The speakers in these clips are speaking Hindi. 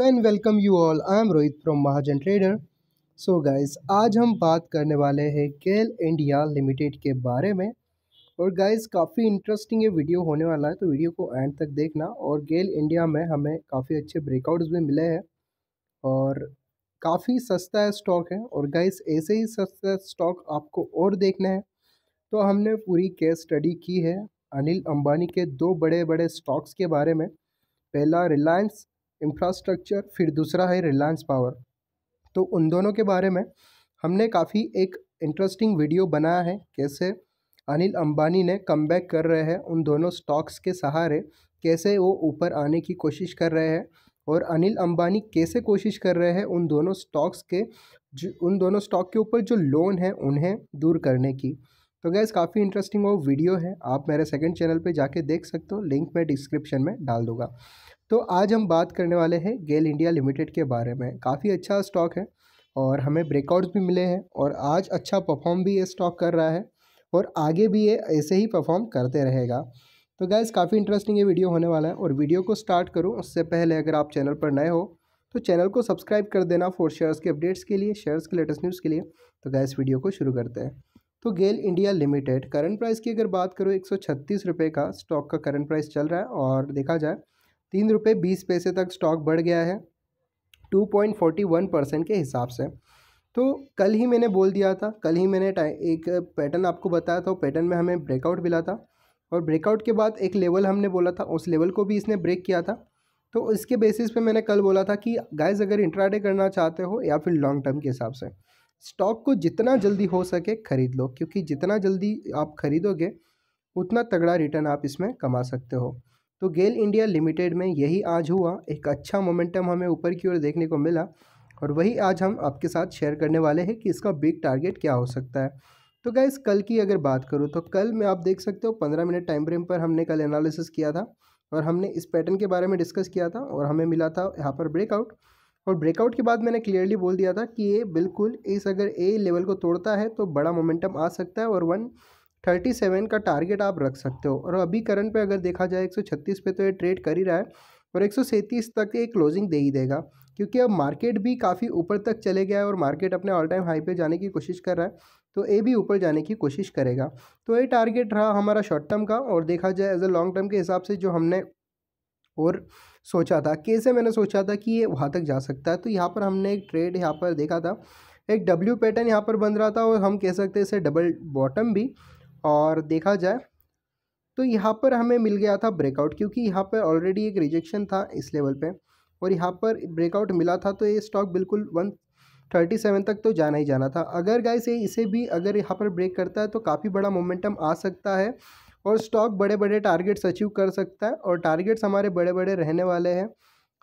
and welcome you all I am Rohit from Mahajan trader so guys आज हम बात करने वाले हैं केल इंडिया लिमिटेड के बारे में और गाइस काफ़ी इंटरेस्टिंग ये वीडियो होने वाला है तो वीडियो को एंड तक देखना और गेल इंडिया में हमें काफ़ी अच्छे ब्रेकआउट्स भी मिले हैं और काफ़ी सस्ता है स्टॉक है और गाइस ऐसे ही सस्ता स्टॉक आपको और देखना है तो हमने पूरी केस स्टडी की है अनिल अंबानी के दो बड़े बड़े स्टॉक्स के बारे में पहला रिलायंस इंफ्रास्ट्रक्चर फिर दूसरा है रिलायंस पावर तो उन दोनों के बारे में हमने काफ़ी एक इंटरेस्टिंग वीडियो बनाया है कैसे अनिल अंबानी ने कम कर रहे हैं उन दोनों स्टॉक्स के सहारे कैसे वो ऊपर आने की कोशिश कर रहे हैं और अनिल अंबानी कैसे कोशिश कर रहे हैं उन दोनों स्टॉक्स के जो उन दोनों स्टॉक के ऊपर जो लोन है उन्हें दूर करने की तो गैस काफ़ी इंटरेस्टिंग वो वीडियो है आप मेरे सेकंड चैनल पे जाके देख सकते हो लिंक मैं डिस्क्रिप्शन में डाल दूंगा तो आज हम बात करने वाले हैं गेल इंडिया लिमिटेड के बारे में काफ़ी अच्छा स्टॉक है और हमें ब्रेकआउट्स भी मिले हैं और आज अच्छा परफॉर्म भी ये स्टॉक कर रहा है और आगे भी ये ऐसे ही परफॉर्म करते रहेगा तो गैस काफ़ी इंटरेस्टिंग ये वीडियो होने वाला है और वीडियो को स्टार्ट करूँ उससे पहले अगर आप चैनल पर नए हो तो चैनल को सब्सक्राइब कर देना फॉर शेयर्स के अपडेट्स के लिए शेयर्स के लेटेस्ट न्यूज़ के लिए तो गैस वीडियो को शुरू करते हैं तो GAIL India limited current price की अगर बात करो एक सौ का स्टॉक का करंट प्राइस चल रहा है और देखा जाए तीन रुपये बीस पैसे तक स्टॉक बढ़ गया है two point forty one percent के हिसाब से तो कल ही मैंने बोल दिया था कल ही मैंने एक पैटर्न आपको बताया था पैटर्न में हमें ब्रेकआउट मिला था और ब्रेकआउट के बाद एक लेवल हमने बोला था उस लेवल को भी इसने ब्रेक किया था तो इसके बेसिस पे मैंने कल बोला था कि गाइज अगर इंट्राडे करना चाहते हो या फिर लॉन्ग टर्म के हिसाब से स्टॉक को जितना जल्दी हो सके ख़रीद लो क्योंकि जितना जल्दी आप खरीदोगे उतना तगड़ा रिटर्न आप इसमें कमा सकते हो तो गेल इंडिया लिमिटेड में यही आज हुआ एक अच्छा मोमेंटम हमें ऊपर की ओर देखने को मिला और वही आज हम आपके साथ शेयर करने वाले हैं कि इसका बिग टारगेट क्या हो सकता है तो गैस कल की अगर बात करूँ तो कल में आप देख सकते हो पंद्रह मिनट टाइम फ्रेम पर हमने कल एनालिसिस किया था और हमने इस पैटर्न के बारे में डिस्कस किया था और हमें मिला था यहाँ पर ब्रेकआउट और ब्रेकआउट के बाद मैंने क्लियरली बोल दिया था कि ये बिल्कुल इस अगर ए लेवल को तोड़ता है तो बड़ा मोमेंटम आ सकता है और वन थर्टी सेवन का टारगेट आप रख सकते हो और अभी करंट पे अगर देखा जाए एक सौ छत्तीस पे तो ये ट्रेड कर ही रहा है और एक सौ सैंतीस तक ये क्लोजिंग दे ही देगा क्योंकि अब मार्केट भी काफ़ी ऊपर तक चले गया है और मार्केट अपने ऑल टाइम हाई पे जाने की कोशिश कर रहा है तो ये भी ऊपर जाने की कोशिश करेगा तो ये टारगेट रहा हमारा शॉर्ट टर्म का और देखा जाए एज अ लॉन्ग टर्म के हिसाब से जो हमने और सोचा था कैसे मैंने सोचा था कि ये वहाँ तक जा सकता है तो यहाँ पर हमने एक ट्रेड यहाँ पर देखा था एक डब्ल्यू पैटर्न यहाँ पर बन रहा था और हम कह सकते हैं इसे डबल बॉटम भी और देखा जाए तो यहाँ पर हमें मिल गया था ब्रेकआउट क्योंकि यहाँ पर ऑलरेडी एक रिजेक्शन था इस लेवल पे और यहाँ पर ब्रेकआउट मिला था तो ये स्टॉक बिल्कुल वन थर्टी सेवन तक तो जाना ही जाना था अगर गाइस ये इसे भी अगर यहाँ पर ब्रेक करता है तो काफ़ी बड़ा मोमेंटम आ सकता है और स्टॉक बड़े बड़े टारगेट्स अचीव कर सकता है और टारगेट्स हमारे बड़े बड़े रहने वाले हैं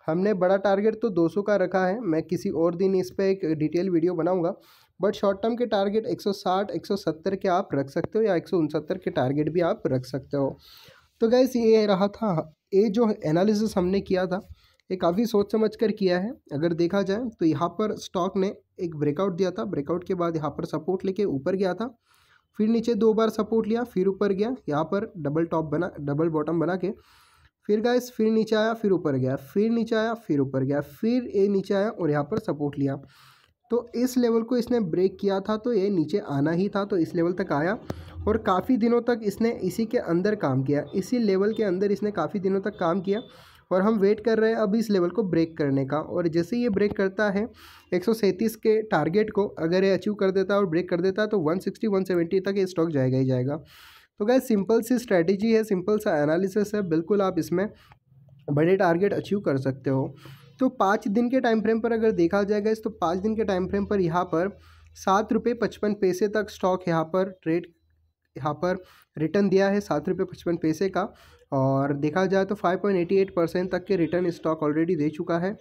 हमने बड़ा टारगेट तो दो का रखा है मैं किसी और दिन इस पर एक डिटेल वीडियो बनाऊँगा बट शॉर्ट टर्म के टारगेट 160 170 के आप रख सकते हो या एक के टारगेट भी आप रख सकते हो तो गैस ये रहा था ये जो एनालिसिस हमने किया था ये काफ़ी सोच समझ कर किया है अगर देखा जाए तो यहाँ पर स्टॉक ने एक ब्रेकआउट दिया था ब्रेकआउट के बाद यहाँ पर सपोर्ट लेके ऊपर गया था फिर नीचे दो बार सपोर्ट लिया फिर ऊपर गया यहाँ पर डबल टॉप बना डबल बॉटम बना के फिर गैस फिर नीचे आया फिर ऊपर गया फिर नीचे आया फिर ऊपर गया फिर ये नीचे आया और यहाँ पर सपोर्ट लिया तो इस लेवल को इसने ब्रेक किया था तो ये नीचे आना ही था तो इस लेवल तक आया और काफ़ी दिनों तक इसने इसी के अंदर काम किया इसी लेवल के अंदर इसने काफ़ी दिनों तक काम किया और हम वेट कर रहे हैं अभी इस लेवल को ब्रेक करने का और जैसे ये ब्रेक करता है 137 के टारगेट को अगर ये अचीव कर देता है और ब्रेक कर देता है तो 160 170 तक ये स्टॉक जाएगा ही जाएगा तो क्या सिंपल सी स्ट्रैटेजी है सिंपल सा एनालिसिस है बिल्कुल आप इसमें बड़े टारगेट अचीव कर सकते हो तो पाँच दिन के टाइम फ्रेम पर अगर देखा जाएगा इस तो पाँच दिन के टाइम फ्रेम पर यहाँ पर सात रुपये पचपन पैसे तक स्टॉक यहाँ पर ट्रेड यहाँ पर रिटर्न दिया है सात रुपये पचपन पैसे का और देखा जाए तो five point eighty eight percent तक के रिटर्न स्टॉक ऑलरेडी दे चुका है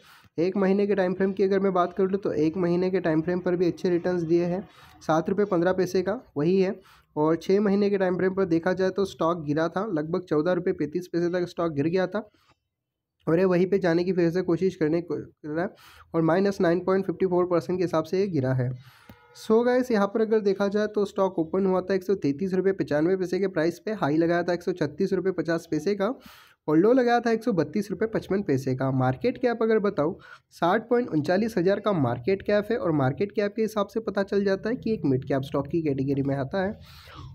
एक महीने के टाइम फ्रेम की अगर मैं बात कर लूँ तो एक महीने के टाइम फ्रेम पर भी अच्छे रिटर्न्स दिए हैं सात रुपये पंद्रह पैसे का वही है और छः महीने के टाइम फ्रेम पर देखा जाए तो स्टॉक गिरा था लगभग चौदह रुपये पैंतीस पैसे तक स्टॉक गिर गया था और ये वहीं पे जाने की फिर से कोशिश करने कर रहा है और minus nine point fifty four percent के हिसाब से ये गिरा है सो so गैस यहाँ पर अगर देखा जाए तो स्टॉक ओपन हुआ था एक सौ तैंतीस रुपये पचानवे पैसे के प्राइस पे हाई लगाया था एक सौ छत्तीस रुपये पचास पैसे का और लो लगाया था एक सौ बत्तीस रुपये पचपन पैसे का मार्केट कैप अगर बताओ साठ पॉइंट उनचालीस हज़ार का मार्केट कैप है और मार्केट कैप के हिसाब से पता चल जाता है कि एक मिड कैप स्टॉक की कैटेगरी में आता है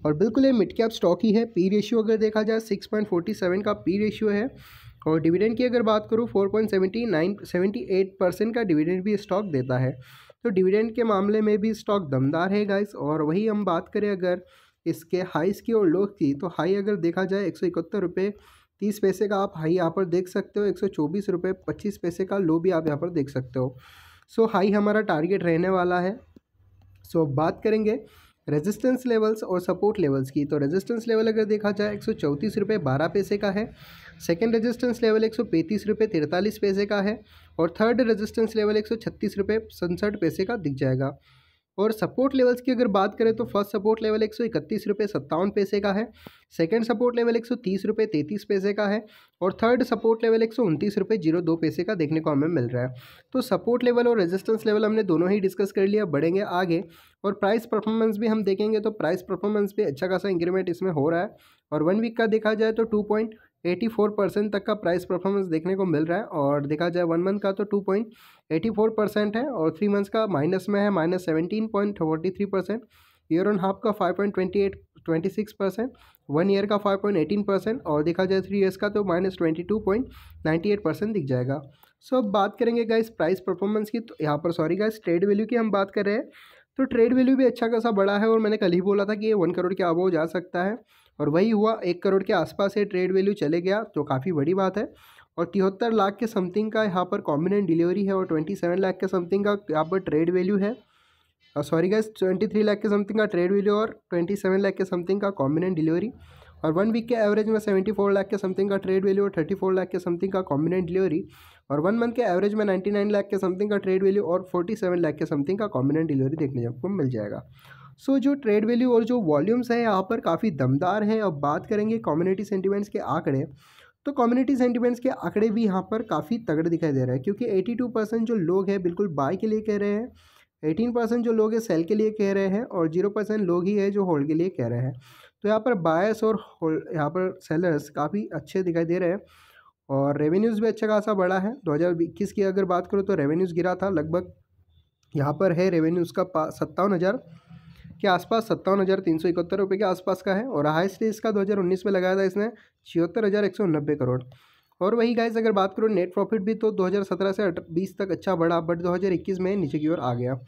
और बिल्कुल ये मिड कैप स्टॉक ही है पी रेशियो अगर देखा जाए सिक्स पॉइंट फोर्टी सेवन का पी रेशियो है और डिविडेंड की अगर बात करूँ four point seventy nine seventy eight percent का डिविडेंड भी स्टॉक देता है तो डिविडेंड के मामले में भी स्टॉक दमदार है गाइस और वही हम बात करें अगर इसके हाइस की और लोस की तो हाई अगर देखा जाए एक सौ इकहत्तर रुपये तीस पैसे का आप हाई यहाँ पर देख सकते हो एक सौ चौबीस रुपये पच्चीस पैसे का लो भी आप यहाँ पर देख सकते हो सो हाई हमारा टारगेट रहने वाला है सो बात करेंगे रेजिस्टेंस लेवल्स और सपोर्ट लेवल्स की तो रेजिस्टेंस लेवल अगर देखा जाए एक सौ चौंतीस रुपये बारह पैसे का है सेकेंड रेजिस्टेंस लेवल एक सौ पैंतीस रुपये तिरतालीस पैसे का है और थर्ड रेजिस्टेंस लेवल एक सौ छत्तीस रुपये पैसे का दिख जाएगा और सपोर्ट लेवल्स की अगर बात करें तो फर्स्ट सपोर्ट लेवल एक सौ इकतीस रुपये सत्तावन पैसे का है सेकेंड सपोर्ट लेवल एक सौ तीस रुपये तैंतीस पैसे का है और थर्ड सपोर्ट लेवल एक सौ उनतीस रुपये जीरो दो पैसे का देखने को हमें मिल रहा है तो सपोर्ट लेवल और रेजिस्टेंस लेवल हमने दोनों ही डिस्कस कर लिया बढ़ेंगे आगे और प्राइस परफॉर्मेंस भी हम देखेंगे तो प्राइस परफॉर्मेंस भी अच्छा खासा इंक्रीमेंट इसमें हो रहा है और वन वीक का देखा जाए तो टू पॉइंट 84 परसेंट तक का प्राइस परफॉर्मेंस देखने को मिल रहा है और देखा जाए वन मंथ का तो two point eighty four percent है और थ्री मंथ्स का माइनस में है minus seventeen point forty three percent year on half का five point twenty eight twenty six percent one year का फाइव पॉइंट एटीन परसेंट और देखा जाए थ्री ईयर्स का तो minus twenty two point ninety eight percent दिख जाएगा सो अब बात करेंगे गाइस प्राइस परफॉर्मेंस की तो यहाँ पर सॉरी गाइस ट्रेड वैल्यू की हम बात कर रहे हैं तो ट्रेड वैल्यू भी अच्छा खासा बड़ा है और मैंने कल ही बोला था कि ये वन करोड़ के अबो जा सकता है और वही हुआ एक करोड़ के आसपास ये ट्रेड वैल्यू चले गया तो काफ़ी बड़ी बात है और तिहत्तर लाख के समथिंग का यहाँ पर कॉम्बिनेंट डिलीवरी है और ट्वेंटी सेवन लाख के समथिंग का यहाँ पर ट्रेड वैल्यू है sorry guys twenty three lakh के समथिंग का ट्रेड वैल्यू और ट्वेंटी सेवन लाख के समथिंग का कॉम्बिनेंट डिलीवरी और वन वीक के एवरेज में सेवेंटी फोर लाख के समथिंग का ट्रेड वैल्यू और थर्टी फोर लाख के समथिंग का कॉम्बिनेंट डिलीवरी और वन मंथ के एवरेज में नाइन्टी नाइन लाख के समथिंग का ट्रेड वैल्यू और फोर्टी सेवन लाख के समथिंग का कॉम्बिनेंट डिलीवरी देखने आपको मिल जाएगा सो जो ट्रेड वैल्यू और जो वॉल्यूम्स है यहाँ पर काफ़ी दमदार हैं अब बात करेंगे कम्युनिटी सेंटिमेंट्स के आंकड़े तो कम्युनिटी सेंटिमेंट्स के आंकड़े भी यहाँ पर काफ़ी तगड़े दिखाई दे रहे हैं क्योंकि एटी परसेंट जो लोग हैं बिल्कुल बाय के लिए कह रहे हैं एटीन परसेंट जो लोग हैं सेल के लिए कह रहे हैं और जीरो परसेंट लोग ही है जो होल्ड के लिए कह रहे हैं तो यहाँ पर बायस और यहाँ पर सेलर्स काफ़ी अच्छे दिखाई दे रहे हैं और रेवेन्यूज़ भी अच्छा खासा बढ़ा है 2021 की अगर बात करो तो रेवेन्यूज़ गिरा था लगभग यहाँ पर है रेवेन्यूज़ का पा सत्तावन हज़ार के आसपास सत्तावन हज़ार तीन सौ इकहत्तर रुपये के आसपास का है और हाइस्ट इसका 2019 में लगाया था इसने छिहत्तर हज़ार एक सौ नब्बे करोड़ और वही गाइज अगर बात करो नेट प्रॉफिट भी तो 2017 से 20 तक अच्छा बढ़ा बट 2021 में नीचे की ओर आ गया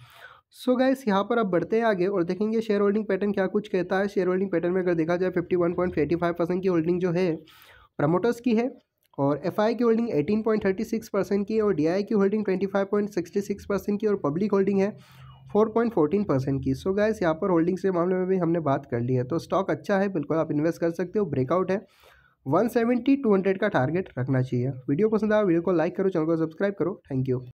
सो गाइस यहाँ पर आप बढ़ते हैं आगे और देखेंगे शेयर होल्डिंग पैटर्न क्या कुछ कहता है शेयर होल्डिंग पैटर्न में अगर देखा जाए fifty one point thirty five percent की होल्डिंग जो है प्रमोटर्स की है और एफ की holding eighteen point thirty six percent की और डी की holding twenty five point sixty six percent की और पब्लिक होल्डिंग है 4.14 परसेंट की सो गैस यहाँ पर होल्डिंग्स के मामले में भी हमने बात कर ली है तो स्टॉक अच्छा है बिल्कुल आप इन्वेस्ट कर सकते हो ब्रेकआउट है 170 200 का टारगेट रखना चाहिए वीडियो पसंद आया वीडियो को लाइक करो चैनल को सब्सक्राइब करो थैंक यू